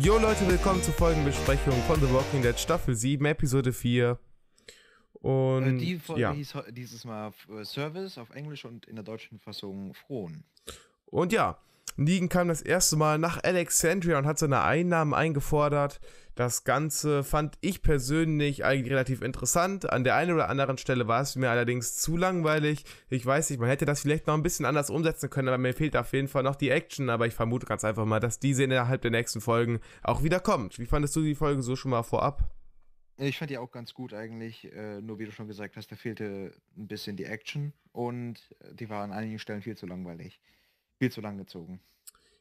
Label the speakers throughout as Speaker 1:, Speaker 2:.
Speaker 1: Jo Leute, willkommen zur Folgenbesprechung von The Walking Dead Staffel 7, Episode 4. Und äh, die Folge ja. hieß
Speaker 2: dieses Mal äh, Service auf Englisch und in der deutschen Fassung Frohn.
Speaker 1: Und ja, Negan kam das erste Mal nach Alexandria und hat seine Einnahmen eingefordert. Das Ganze fand ich persönlich eigentlich relativ interessant. An der einen oder anderen Stelle war es mir allerdings zu langweilig. Ich weiß nicht, man hätte das vielleicht noch ein bisschen anders umsetzen können, aber mir fehlt auf jeden Fall noch die Action. Aber ich vermute ganz einfach mal, dass diese innerhalb der nächsten Folgen auch wieder kommt. Wie fandest du die Folge so schon mal vorab?
Speaker 2: Ich fand die auch ganz gut eigentlich. Äh, nur wie du schon gesagt hast, da fehlte ein bisschen die Action und die war an einigen Stellen viel zu langweilig viel zu lang gezogen.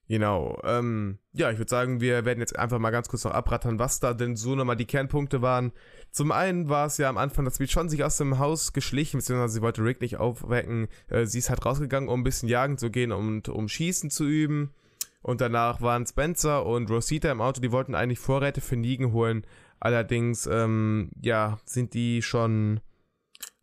Speaker 1: Genau. Ähm, ja, ich würde sagen, wir werden jetzt einfach mal ganz kurz noch abrattern, was da denn so nochmal die Kernpunkte waren. Zum einen war es ja am Anfang, dass Michonne sich aus dem Haus geschlichen, beziehungsweise sie wollte Rick nicht aufwecken. Äh, sie ist halt rausgegangen, um ein bisschen jagen zu gehen und um Schießen zu üben. Und danach waren Spencer und Rosita im Auto, die wollten eigentlich Vorräte für Nigen holen. Allerdings, ähm, ja, sind die schon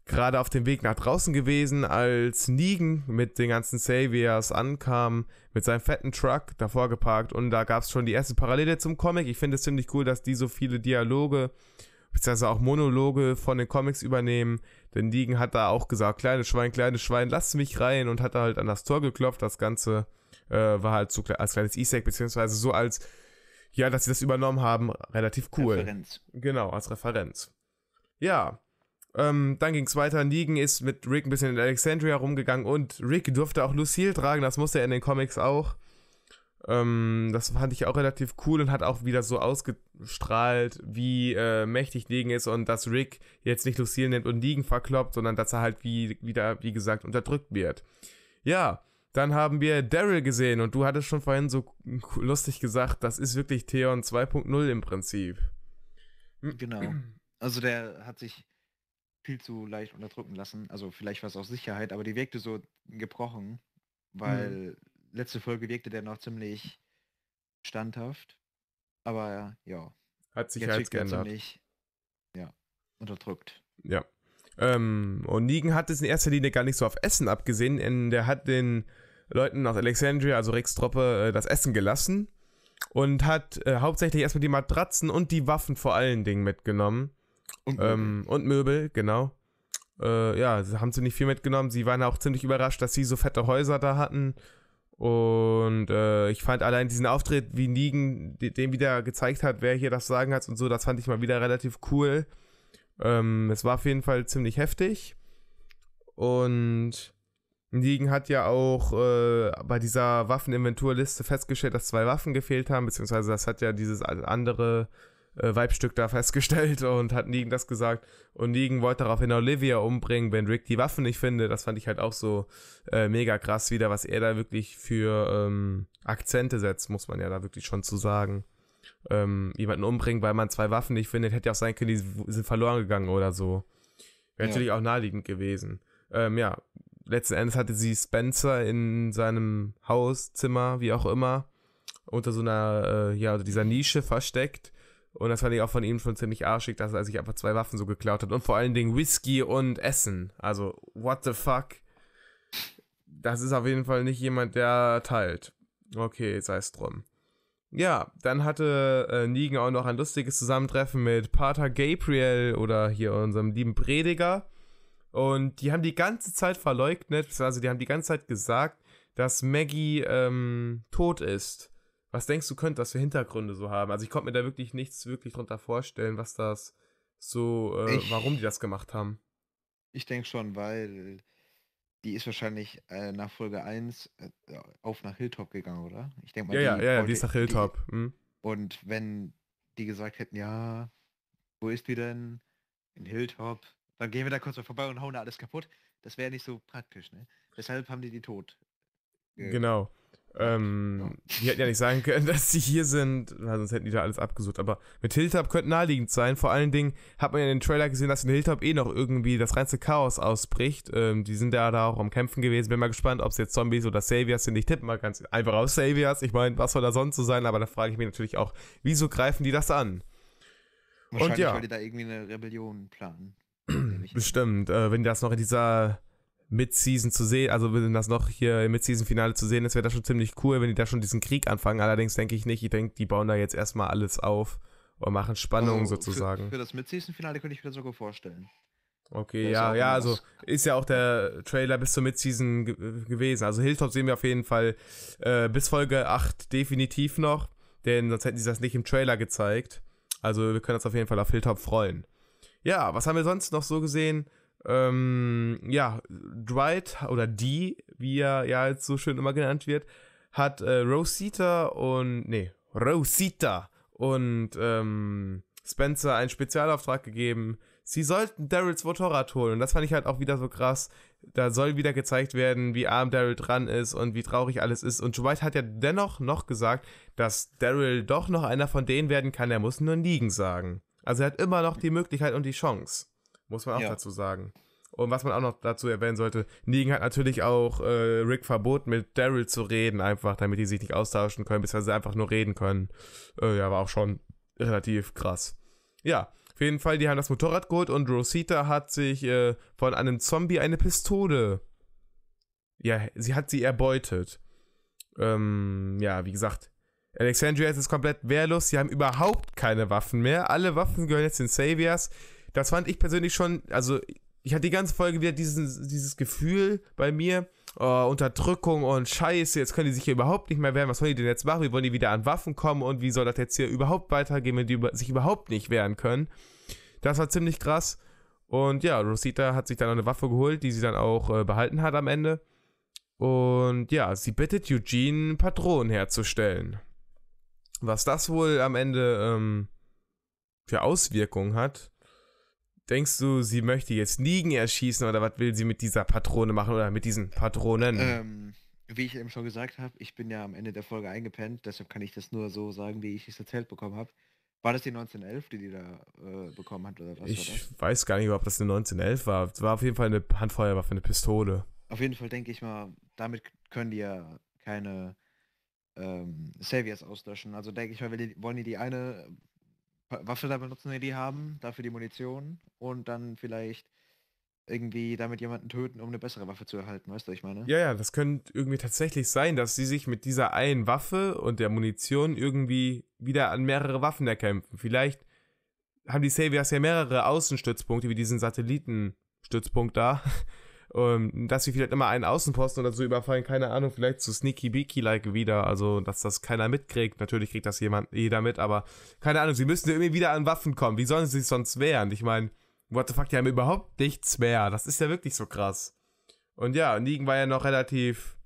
Speaker 1: gerade auf dem Weg nach draußen gewesen, als Negan mit den ganzen Saviors ankam, mit seinem fetten Truck davor geparkt und da gab es schon die erste Parallele zum Comic. Ich finde es ziemlich cool, dass die so viele Dialoge beziehungsweise auch Monologe von den Comics übernehmen, denn Negan hat da auch gesagt, kleines Schwein, kleines Schwein, lass mich rein und hat da halt an das Tor geklopft. Das Ganze äh, war halt so als kleines Easter Egg, beziehungsweise so als, ja, dass sie das übernommen haben, relativ cool. Referenz. Genau, als Referenz. Ja, ähm, dann ging es weiter. Negan ist mit Rick ein bisschen in Alexandria rumgegangen und Rick durfte auch Lucille tragen. Das musste er in den Comics auch. Ähm, das fand ich auch relativ cool und hat auch wieder so ausgestrahlt, wie äh, mächtig Negan ist und dass Rick jetzt nicht Lucille nimmt und Negan verkloppt, sondern dass er halt wie, wieder, wie gesagt, unterdrückt wird. Ja, dann haben wir Daryl gesehen und du hattest schon vorhin so lustig gesagt, das ist wirklich Theon 2.0 im Prinzip.
Speaker 2: Genau. Also der hat sich viel zu leicht unterdrücken lassen. Also vielleicht war es auch Sicherheit, aber die wirkte so gebrochen, weil mhm. letzte Folge wirkte der noch ziemlich standhaft. Aber ja. Hat sich jetzt halt geändert. Ziemlich, ja, unterdrückt. Ja.
Speaker 1: Ähm, und Negan hat es in erster Linie gar nicht so auf Essen abgesehen, denn der hat den Leuten aus Alexandria, also Rex Troppe, äh, das Essen gelassen und hat äh, hauptsächlich erstmal die Matratzen und die Waffen vor allen Dingen mitgenommen. Und, ähm, und Möbel, genau. Äh, ja, haben sie nicht viel mitgenommen. Sie waren auch ziemlich überrascht, dass sie so fette Häuser da hatten. Und äh, ich fand allein diesen Auftritt, wie Nigen dem wieder gezeigt hat, wer hier das Sagen hat und so, das fand ich mal wieder relativ cool. Ähm, es war auf jeden Fall ziemlich heftig. Und Nigen hat ja auch äh, bei dieser Waffeninventurliste festgestellt, dass zwei Waffen gefehlt haben, beziehungsweise das hat ja dieses andere äh, Weibstück da festgestellt und hat Negan das gesagt. Und Negan wollte daraufhin Olivia umbringen, wenn Rick die Waffen nicht findet. Das fand ich halt auch so äh, mega krass wieder, was er da wirklich für ähm, Akzente setzt, muss man ja da wirklich schon zu sagen. Ähm, jemanden umbringen, weil man zwei Waffen nicht findet, hätte ja auch sein können, die sind verloren gegangen oder so. Wäre ja. natürlich auch naheliegend gewesen. Ähm, ja, letzten Endes hatte sie Spencer in seinem Haus, Zimmer, wie auch immer, unter so einer, äh, ja, dieser Nische versteckt und das fand ich auch von ihm schon ziemlich arschig, dass er sich einfach zwei Waffen so geklaut hat. Und vor allen Dingen Whisky und Essen. Also, what the fuck? Das ist auf jeden Fall nicht jemand, der teilt. Okay, sei es drum. Ja, dann hatte äh, Negan auch noch ein lustiges Zusammentreffen mit Pater Gabriel oder hier unserem lieben Prediger. Und die haben die ganze Zeit verleugnet, also die haben die ganze Zeit gesagt, dass Maggie ähm, tot ist. Was denkst du, könnte das für Hintergründe so haben? Also ich konnte mir da wirklich nichts wirklich drunter vorstellen, was das so, äh, ich, warum die das gemacht haben.
Speaker 2: Ich denke schon, weil die ist wahrscheinlich äh, nach Folge 1 äh, auf nach Hilltop gegangen, oder? Ich denke mal, ja, die, ja, ja, die ist nach Hilltop. Die, mhm. Und wenn die gesagt hätten, ja, wo ist die denn? In Hilltop. Dann gehen wir da kurz mal vorbei und hauen da alles kaputt. Das wäre nicht so praktisch, ne? Deshalb haben die die tot. Äh,
Speaker 1: genau. Ähm, die hätten ja nicht sagen können, dass sie hier sind, Na, sonst hätten die da alles abgesucht. Aber mit Hilltop könnte naheliegend sein. Vor allen Dingen hat man ja in den Trailer gesehen, dass in Hilltop eh noch irgendwie das reinste Chaos ausbricht. Ähm, die sind ja da auch am Kämpfen gewesen. Bin mal gespannt, ob es jetzt Zombies oder Saviors sind. Ich tippe mal ganz einfach auf Saviors. Ich meine, was soll da sonst so sein? Aber da frage ich mich natürlich auch, wieso greifen die das an? Wahrscheinlich, Und ja. weil die
Speaker 2: da irgendwie eine Rebellion planen.
Speaker 1: Bestimmt, äh, wenn die das noch in dieser Mid-Season zu sehen, also wenn das noch hier im Mid-Season-Finale zu sehen ist, wäre das schon ziemlich cool, wenn die da schon diesen Krieg anfangen. Allerdings denke ich nicht, ich denke, die bauen da jetzt erstmal alles auf und machen Spannung oh, sozusagen. Für, für
Speaker 2: das Mid-Season-Finale könnte ich mir das sogar vorstellen.
Speaker 1: Okay, ja, ja, also ist ja auch der Trailer bis zur Mid-Season gewesen. Also Hilltop sehen wir auf jeden Fall äh, bis Folge 8 definitiv noch, denn sonst hätten sie das nicht im Trailer gezeigt. Also wir können uns auf jeden Fall auf Hilltop freuen. Ja, was haben wir sonst noch so gesehen? ähm, ja, Dwight oder Dee, wie er ja jetzt so schön immer genannt wird, hat äh, Rosita und, nee, Rosita und ähm, Spencer einen Spezialauftrag gegeben. Sie sollten Daryls Motorrad holen. Und das fand ich halt auch wieder so krass. Da soll wieder gezeigt werden, wie arm Daryl dran ist und wie traurig alles ist. Und Dwight hat ja dennoch noch gesagt, dass Daryl doch noch einer von denen werden kann. Er muss nur liegen sagen. Also er hat immer noch die Möglichkeit und die Chance. Muss man auch ja. dazu sagen. Und was man auch noch dazu erwähnen sollte, Negan hat natürlich auch äh, Rick verboten, mit Daryl zu reden, einfach, damit die sich nicht austauschen können, beziehungsweise einfach nur reden können. Äh, ja, war auch schon relativ krass. Ja, auf jeden Fall, die haben das Motorrad geholt und Rosita hat sich äh, von einem Zombie eine Pistole. Ja, sie hat sie erbeutet. Ähm, ja, wie gesagt, Alexandria ist komplett wehrlos. Sie haben überhaupt keine Waffen mehr. Alle Waffen gehören jetzt den Saviors. Das fand ich persönlich schon, also ich hatte die ganze Folge wieder diesen, dieses Gefühl bei mir, oh, Unterdrückung und Scheiße, jetzt können die sich hier überhaupt nicht mehr wehren, was wollen die denn jetzt machen? Wie wollen die wieder an Waffen kommen und wie soll das jetzt hier überhaupt weitergehen, wenn die sich überhaupt nicht wehren können? Das war ziemlich krass. Und ja, Rosita hat sich dann eine Waffe geholt, die sie dann auch äh, behalten hat am Ende. Und ja, sie bittet Eugene, Patronen herzustellen. Was das wohl am Ende ähm, für Auswirkungen hat, Denkst du, sie möchte jetzt Nigen erschießen oder was will sie mit dieser Patrone machen oder mit diesen Patronen? Ähm,
Speaker 2: wie ich eben schon gesagt habe, ich bin ja am Ende der Folge eingepennt, deshalb kann ich das nur so sagen, wie ich es erzählt bekommen habe. War das die 1911, die die da äh, bekommen hat oder was Ich
Speaker 1: weiß gar nicht, ob das eine 1911 war. Es war auf jeden Fall eine Handfeuerwaffe, eine Pistole.
Speaker 2: Auf jeden Fall denke ich mal, damit können die ja keine ähm, Saviors auslöschen. Also denke ich mal, die, wollen die die eine Waffe da benutzen, die die haben, dafür die Munition und dann vielleicht irgendwie damit jemanden töten, um eine bessere Waffe zu erhalten, weißt du, ich meine? Ja,
Speaker 1: ja, das könnte irgendwie tatsächlich sein, dass sie sich mit dieser einen Waffe und der Munition irgendwie wieder an mehrere Waffen erkämpfen. Vielleicht haben die Saviors ja mehrere Außenstützpunkte, wie diesen Satellitenstützpunkt da ähm, dass sie vielleicht immer einen Außenposten oder so überfallen, keine Ahnung, vielleicht zu so sneaky beaky like wieder, also dass das keiner mitkriegt. Natürlich kriegt das jemand, jeder mit, aber keine Ahnung, sie müssen ja irgendwie wieder an Waffen kommen. Wie sollen sie sich sonst wehren? Ich meine, what the fuck, die haben überhaupt nichts mehr. Das ist ja wirklich so krass. Und ja, Negan war ja noch relativ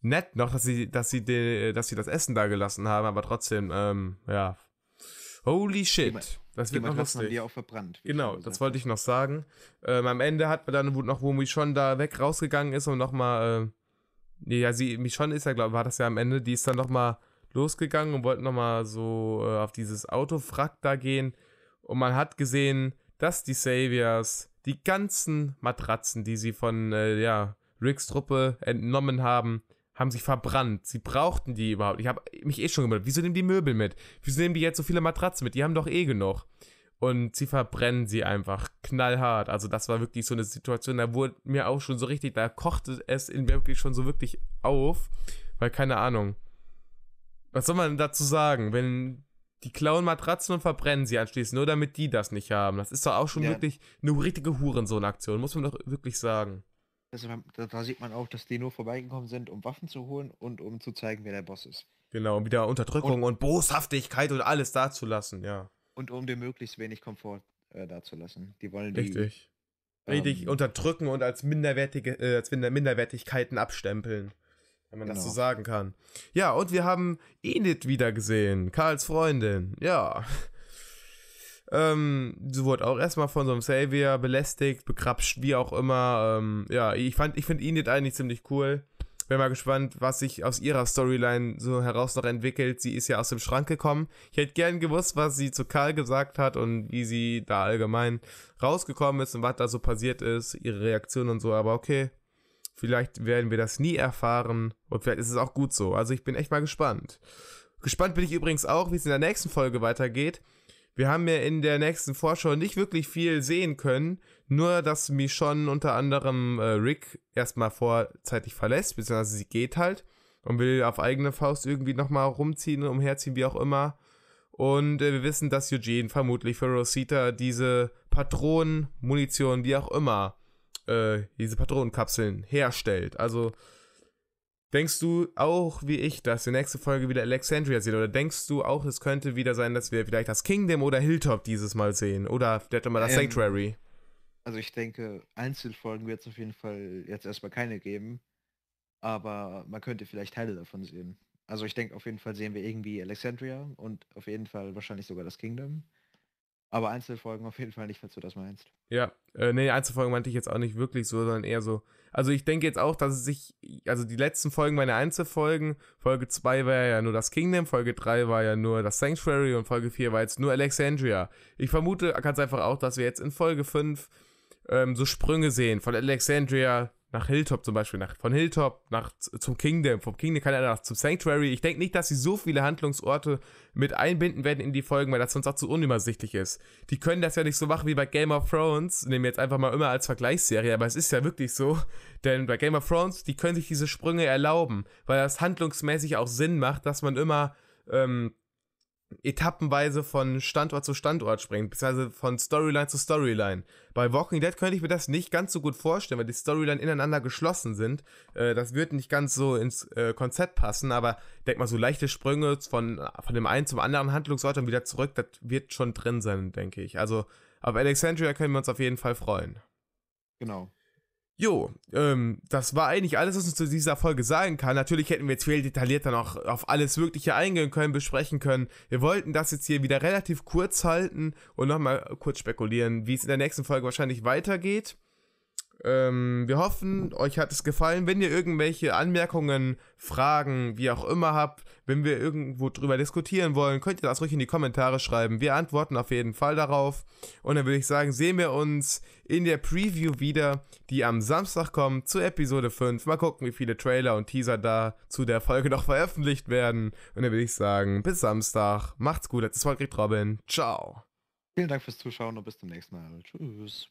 Speaker 1: nett noch, dass sie, dass sie, de, dass sie das Essen da gelassen haben, aber trotzdem, ähm, ja. Holy shit. Das wird noch lustig. die auch verbrannt. Genau, das wollte ich noch sagen. Ähm, am Ende hat man dann, noch, wo Michonne da weg rausgegangen ist und nochmal, äh, ja, sie, Michonne ist ja, glaube ich, war das ja am Ende, die ist dann nochmal losgegangen und wollte nochmal so äh, auf dieses Autofrack da gehen. Und man hat gesehen, dass die Saviors die ganzen Matratzen, die sie von, äh, ja, Ricks Truppe entnommen haben, haben sie verbrannt. Sie brauchten die überhaupt. Ich habe mich eh schon gewundert, wieso nehmen die Möbel mit? Wieso nehmen die jetzt so viele Matratzen mit? Die haben doch eh genug. Und sie verbrennen sie einfach knallhart. Also das war wirklich so eine Situation, da wurde mir auch schon so richtig, da kochte es in mir wirklich schon so wirklich auf, weil keine Ahnung. Was soll man dazu sagen, wenn die klauen Matratzen und verbrennen sie anschließend, nur damit die das nicht haben. Das ist doch auch schon ja. wirklich eine richtige Hurensohn-Aktion, muss man doch wirklich sagen.
Speaker 2: Das, da, da, sieht man auch, dass die nur vorbeigekommen sind, um Waffen zu holen und um zu zeigen, wer der Boss ist.
Speaker 1: Genau, um wieder Unterdrückung und, und Boshaftigkeit und alles dazulassen, ja.
Speaker 2: Und um dir möglichst wenig Komfort äh, dazulassen. Die wollen die, Richtig. Ähm,
Speaker 1: unterdrücken und als, minderwertige, äh, als Minderwertigkeiten abstempeln. Wenn man genau. das so genau. sagen kann. Ja, und wir haben Enid wiedergesehen, Karls Freundin. Ja. Ähm, sie wurde auch erstmal von so einem Savior belästigt, bekrapscht, wie auch immer. Ähm, ja, ich fand, ich finde ihn jetzt eigentlich ziemlich cool. Bin mal gespannt, was sich aus ihrer Storyline so heraus noch entwickelt. Sie ist ja aus dem Schrank gekommen. Ich hätte gern gewusst, was sie zu Karl gesagt hat und wie sie da allgemein rausgekommen ist und was da so passiert ist, ihre Reaktion und so. Aber okay, vielleicht werden wir das nie erfahren und vielleicht ist es auch gut so. Also ich bin echt mal gespannt. Gespannt bin ich übrigens auch, wie es in der nächsten Folge weitergeht. Wir haben ja in der nächsten Vorschau nicht wirklich viel sehen können, nur dass Michonne unter anderem äh, Rick erstmal vorzeitig verlässt, beziehungsweise sie geht halt und will auf eigene Faust irgendwie nochmal rumziehen, umherziehen, wie auch immer. Und äh, wir wissen, dass Eugene vermutlich für Rosita diese Patronen, Munition, wie auch immer, äh, diese Patronenkapseln herstellt. Also Denkst du auch wie ich, dass die nächste Folge wieder Alexandria sieht? Oder denkst du auch, es könnte wieder sein, dass wir vielleicht das Kingdom oder Hilltop dieses Mal sehen? Oder vielleicht mal das ähm, Sanctuary?
Speaker 2: Also ich denke, Einzelfolgen wird es auf jeden Fall jetzt erstmal keine geben. Aber man könnte vielleicht Teile davon sehen. Also ich denke, auf jeden Fall sehen wir irgendwie Alexandria und auf jeden Fall wahrscheinlich sogar das Kingdom. Aber Einzelfolgen auf jeden Fall nicht, falls du das meinst.
Speaker 1: Ja, äh, nee, Einzelfolgen meinte ich jetzt auch nicht wirklich so, sondern eher so. Also ich denke jetzt auch, dass es sich, also die letzten Folgen waren ja Einzelfolgen, Folge 2 war ja nur das Kingdom, Folge 3 war ja nur das Sanctuary und Folge 4 war jetzt nur Alexandria. Ich vermute ganz einfach auch, dass wir jetzt in Folge 5 ähm, so Sprünge sehen von Alexandria nach Hilltop zum Beispiel, nach, von Hilltop nach zum Kingdom, vom Kingdom kann er nach zum Sanctuary. Ich denke nicht, dass sie so viele Handlungsorte mit einbinden werden in die Folgen, weil das sonst auch zu unübersichtlich ist. Die können das ja nicht so machen wie bei Game of Thrones, nehmen wir jetzt einfach mal immer als Vergleichsserie, aber es ist ja wirklich so, denn bei Game of Thrones, die können sich diese Sprünge erlauben, weil das handlungsmäßig auch Sinn macht, dass man immer ähm, etappenweise von Standort zu Standort springen, beziehungsweise von Storyline zu Storyline. Bei Walking Dead könnte ich mir das nicht ganz so gut vorstellen, weil die Storyline ineinander geschlossen sind. Äh, das wird nicht ganz so ins äh, Konzept passen, aber denk mal, so leichte Sprünge von, von dem einen zum anderen Handlungsort und wieder zurück, das wird schon drin sein, denke ich. Also auf Alexandria können wir uns auf jeden Fall freuen. Genau. Jo, ähm, das war eigentlich alles, was uns zu dieser Folge sagen kann. Natürlich hätten wir jetzt viel detaillierter noch auf alles Mögliche eingehen können, besprechen können. Wir wollten das jetzt hier wieder relativ kurz halten und nochmal kurz spekulieren, wie es in der nächsten Folge wahrscheinlich weitergeht. Ähm, wir hoffen, euch hat es gefallen. Wenn ihr irgendwelche Anmerkungen, Fragen, wie auch immer habt, wenn wir irgendwo drüber diskutieren wollen, könnt ihr das ruhig in die Kommentare schreiben. Wir antworten auf jeden Fall darauf. Und dann würde ich sagen, sehen wir uns in der Preview wieder, die am Samstag kommt, zu Episode 5. Mal gucken, wie viele Trailer und Teaser da zu der Folge noch veröffentlicht werden. Und dann würde ich sagen, bis Samstag. Macht's gut. Das ist
Speaker 2: Rick Robin. Ciao. Vielen Dank fürs Zuschauen und bis zum nächsten Mal. Tschüss.